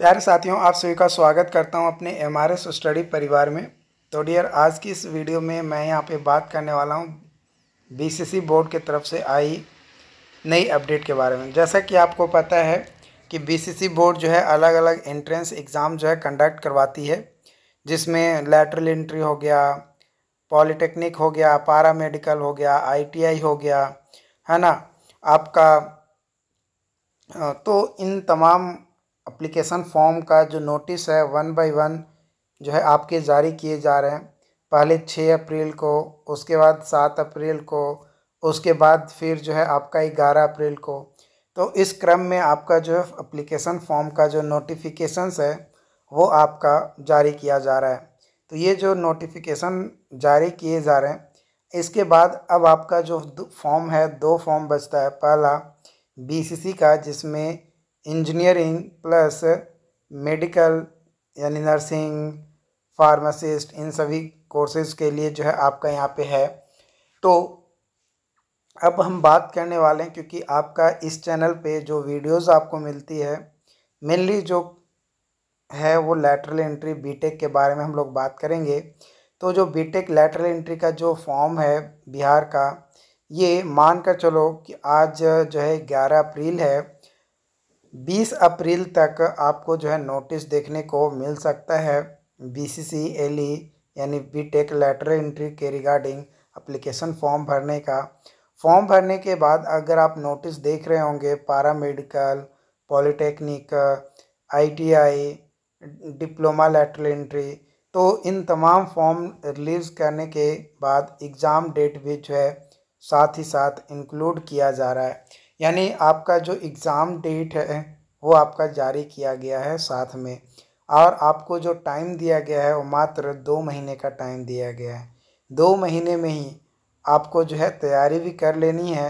प्यारे साथियों आप सभी का स्वागत करता हूं अपने एम आर एस स्टडी परिवार में तो डियर आज की इस वीडियो में मैं यहां पे बात करने वाला हूं बीसीसी बोर्ड की तरफ से आई नई अपडेट के बारे में जैसा कि आपको पता है कि बीसीसी बोर्ड जो है अलग अलग एंट्रेंस एग्ज़ाम जो है कंडक्ट करवाती है जिसमें लेटरल एंट्री हो गया पॉलीटेक्निक हो गया पारा मेडिकल हो गया आई हो गया है ना आपका तो इन तमाम अप्लीकेशन फॉर्म का जो नोटिस है वन बाई वन जो है आपके जारी किए जा रहे हैं पहले छः अप्रैल को उसके बाद सात अप्रैल को उसके बाद फिर जो है आपका ग्यारह अप्रैल को तो इस क्रम में आपका जो है अप्लीकेशन फॉर्म का जो नोटिफिकेशंस है वो आपका जारी किया जा रहा है तो ये जो नोटिफिकेशन जारी किए जा रहे हैं इसके बाद अब आपका जो फॉर्म है दो फॉर्म बचता है पहला बीसीसी का जिसमें इंजीनियरिंग प्लस मेडिकल यानी नर्सिंग फार्मासिस्ट इन सभी कोर्सेज़ के लिए जो है आपका यहाँ पे है तो अब हम बात करने वाले हैं क्योंकि आपका इस चैनल पे जो वीडियोस आपको मिलती है मेनली जो है वो लैटरल एंट्री बीटेक के बारे में हम लोग बात करेंगे तो जो बीटेक लैटरल एंट्री का जो फॉर्म है बिहार का ये मान कर चलो कि आज जो है ग्यारह अप्रैल है 20 अप्रैल तक आपको जो है नोटिस देखने को मिल सकता है बी सी सी एल ई यानी बी टेक लेटर एंट्री के रिगार्डिंग अप्लीकेशन फॉर्म भरने का फॉर्म भरने के बाद अगर आप नोटिस देख रहे होंगे paramedical polytechnic ITI diploma letter entry तो इन तमाम फॉर्म रिलीज करने के बाद एग्ज़ाम डेट भी जो है साथ ही साथ इंक्लूड किया जा रहा है यानी आपका जो एग्ज़ाम डेट है वो आपका जारी किया गया है साथ में और आपको जो टाइम दिया गया है वो मात्र दो महीने का टाइम दिया गया है दो महीने में ही आपको जो है तैयारी भी कर लेनी है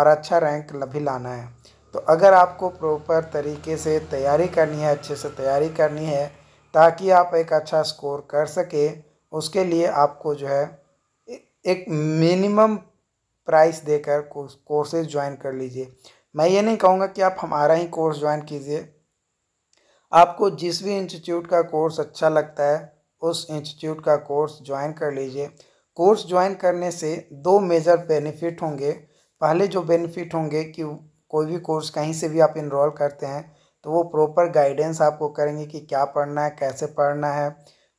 और अच्छा रैंक भी लाना है तो अगर आपको प्रॉपर तरीके से तैयारी करनी है अच्छे से तैयारी करनी है ताकि आप एक अच्छा स्कोर कर सके उसके लिए आपको जो है एक मिनिमम प्राइस देकर कोर्सेज ज्वाइन कर लीजिए मैं ये नहीं कहूँगा कि आप हमारा ही कोर्स ज्वाइन कीजिए आपको जिस भी इंस्टीट्यूट का कोर्स अच्छा लगता है उस इंस्टीट्यूट का कोर्स ज्वाइन कर लीजिए कोर्स ज्वाइन करने से दो मेजर बेनिफिट होंगे पहले जो बेनिफिट होंगे कि कोई भी कोर्स कहीं से भी आप इनरोल करते हैं तो वो प्रॉपर गाइडेंस आपको करेंगे कि क्या पढ़ना है कैसे पढ़ना है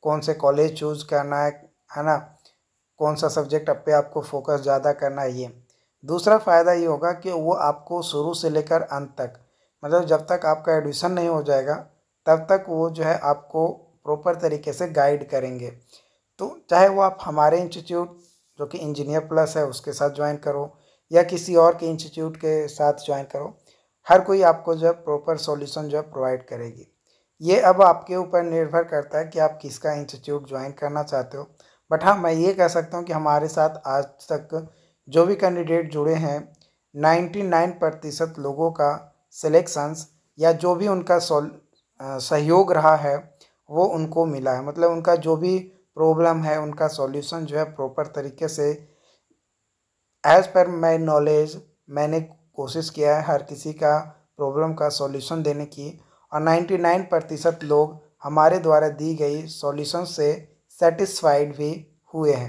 कौन से कॉलेज चूज़ करना है है ना कौन सा सब्जेक्ट अब पे आपको फोकस ज़्यादा करना है ये दूसरा फ़ायदा ये होगा कि वो आपको शुरू से लेकर अंत तक मतलब जब तक आपका एडमिशन नहीं हो जाएगा तब तक वो जो है आपको प्रॉपर तरीके से गाइड करेंगे तो चाहे वो आप हमारे इंस्टीट्यूट जो कि इंजीनियर प्लस है उसके साथ ज्वाइन करो या किसी और के इंस्टीट्यूट के साथ ज्वाइन करो हर कोई आपको जो है प्रॉपर सॉल्यूशन जो है प्रोवाइड करेगी ये अब आपके ऊपर निर्भर करता है कि आप किसका इंस्टीट्यूट ज्वाइन करना चाहते हो बट हाँ मैं ये कह सकता हूँ कि हमारे साथ आज तक जो भी कैंडिडेट जुड़े हैं नाइन्टी नाइन प्रतिशत लोगों का सिलेक्शंस या जो भी उनका सहयोग रहा है वो उनको मिला है मतलब उनका जो भी प्रॉब्लम है उनका सॉल्यूशन जो है प्रॉपर तरीके से एज़ पर माई नॉलेज मैंने कोशिश किया है हर किसी का प्रॉब्लम का सॉल्यूशन देने की और नाइन्टी नाइन प्रतिशत लोग हमारे द्वारा दी गई सॉल्यूशन से सेटिस्फाइड भी हुए हैं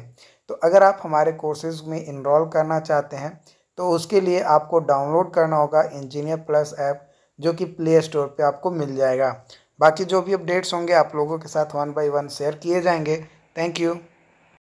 तो अगर आप हमारे कोर्सेज में इनरोल करना चाहते हैं तो उसके लिए आपको डाउनलोड करना होगा इंजीनियर प्लस ऐप जो कि प्ले स्टोर पर आपको मिल जाएगा बाकी जो भी अपडेट्स होंगे आप लोगों के साथ वन बाय वन शेयर किए जाएंगे थैंक यू